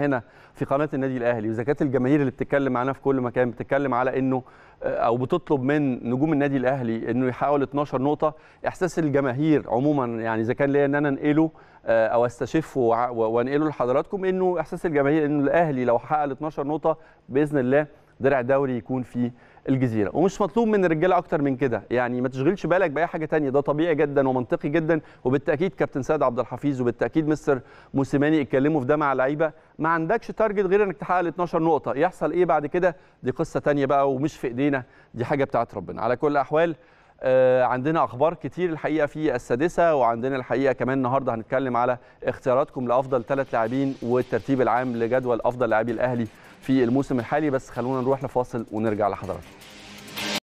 هنا في قناه النادي الاهلي وزكاه الجماهير اللي بتتكلم معانا في كل مكان بتتكلم على انه آه، او بتطلب من نجوم النادي الاهلي انه يحاول 12 نقطه احساس الجماهير عموما يعني اذا كان ليا ان انا انقله آه، او استشفه وانقله لحضراتكم انه احساس الجماهير انه الاهلي لو حقق 12 نقطه باذن الله درع دوري يكون في الجزيره ومش مطلوب من الرجاله اكتر من كده يعني ما تشغلش بالك باي حاجه تانية ده طبيعي جدا ومنطقي جدا وبالتاكيد كابتن سيد عبد الحفيظ وبالتاكيد مستر موسيماني اتكلموا في ده مع اللعيبه ما عندكش تارجت غير انك تحقق ال 12 نقطه يحصل ايه بعد كده دي قصه تانية بقى ومش في ايدينا دي حاجه بتاعت ربنا على كل الاحوال آه، عندنا اخبار كتير الحقيقه في السادسه وعندنا الحقيقه كمان النهارده هنتكلم على اختياراتكم لافضل ثلاث لاعبين والترتيب العام لجدول افضل لاعبي الاهلي في الموسم الحالي بس خلونا نروح لفاصل ونرجع لحضراتكم